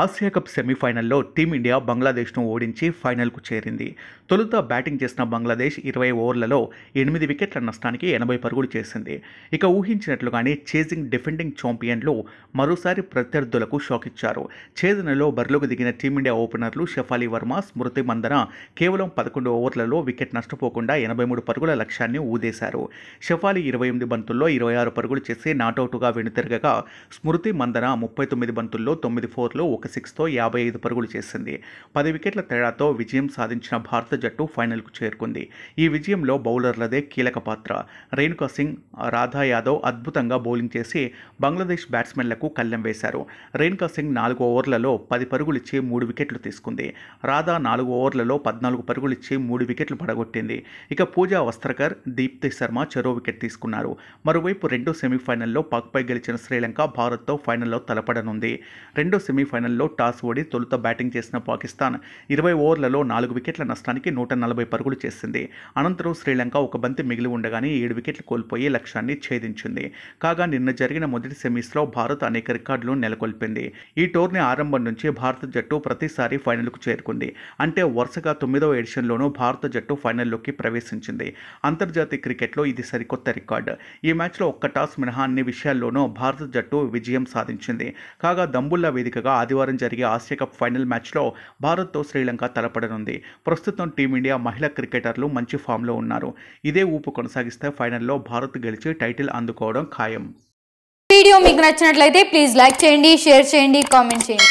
Asia cup సెమీఫైనల్లో team India బంగ్లాదేశ్ను ఓడించి ఫైనల్కు చేరింది తొలుత బ్యాటింగ్ చేసిన బంగ్లాదేశ్ ఇరవై ఓవర్లలో ఎనిమిది వికెట్ల నష్టానికి ఎనభై పరుగులు చేసింది ఇక ఊహించినట్లుగానే చేజింగ్ డిఫెండింగ్ ఛాంపియన్లు మరోసారి ప్రత్యర్థులకు షాక్ ఇచ్చారు ఛేదనలో బరిలోకి దిగిన టీమిండియా ఓపెనర్లు షెఫాలీ వర్మ స్మృతి మందన కేవలం పదకొండు ఓవర్లలో వికెట్ నష్టపోకుండా ఎనభై మూడు పరుగుల లక్ష్యాన్ని ఊదేశారు షెఫాలీ ఇరవై ఎనిమిది బంతుల్లో ఇరవై ఆరు పరుగులు చేసి నాటౌట్గా వెనుతిరగగా స్మృతి మందన ముప్పై తొమ్మిది బంతుల్లో తొమ్మిది ఫోర్లో ఒక సిక్స్తో యాభై ఐదు పరుగులు చేసింది పది వికెట్ల తేడాతో విజయం సాధించిన భారత జట్టు ఫైనల్కు చేరుకుంది ఈ విజయంలో బౌలర్లదే కీలక పాత్ర రేణుకా సింగ్ రాధా యాదవ్ అద్భుతంగా బౌలింగ్ చేసి బంగ్లాదేశ్ బ్యాట్స్మెన్లకు కళ్ళెం వేశారు రేణుకా సింగ్ నాలుగు ఓవర్లలో పది పరుగులిచ్చి మూడు వికెట్లు తీసుకుంది రాధా నాలుగు ఓవర్లలో పద్నాలుగు పరుగులిచ్చి మూడు వికెట్లు పడగొట్టింది ఇక పూజా వస్త్రకర్ దీప్తి శర్మ చెరో వికెట్ తీసుకున్నారు మరోవైపు రెండో సెమీఫైనల్లో పాక్పై గెలిచిన శ్రీలంక భారత్తో ఫైనల్లో తలపడనుంది రెండో సెమీఫైనల్ పతనంలో టాస్ ఓడి తొలుత బ్యాటింగ్ చేసిన పాకిస్తాన్ ఇరవై ఓవర్లలో నాలుగు వికెట్ల నష్టానికి నూట నలభై పరుగులు చేసింది అనంతరం శ్రీలంక ఒక బంతి మిగిలి ఉండగానే ఏడు వికెట్లు కోల్పోయి లక్ష్యాన్ని ఛేదించింది కాగా నిన్న జరిగిన మొదటి సెమీస్లో భారత్ అనేక రికార్డులు నెలకొల్పింది ఈ టోర్నీ ఆరంభం నుంచి భారత జట్టు ప్రతిసారి ఫైనల్కు చేరుకుంది అంటే వరుసగా తొమ్మిదవ ఎడిషన్లోనూ భారత జట్టు ఫైనల్లోకి ప్రవేశించింది అంతర్జాతీయ క్రికెట్లో ఇది సరికొత్త రికార్డు ఈ మ్యాచ్లో ఒక్క టాస్ మినహా అన్ని విషయాల్లోనూ భారత జట్టు విజయం సాధించింది కాగా దంబుల్లా వేదికగా ఆదివారం బుధవారం జరిగే ఆసియా కప్ ఫైనల్ మ్యాచ్లో భారత్తో శ్రీలంక తలపడనుంది ప్రస్తుతం టీమిండియా మహిళా క్రికెటర్లు మంచి ఫామ్లో ఉన్నారు ఇదే ఊపు కొనసాగిస్తే ఫైనల్లో భారత్ గెలిచి టైటిల్ అందుకోవడం ఖాయం వీడియో మీకు నచ్చినట్లయితే ప్లీజ్ లైక్ చేయండి షేర్ చేయండి కామెంట్ చేయండి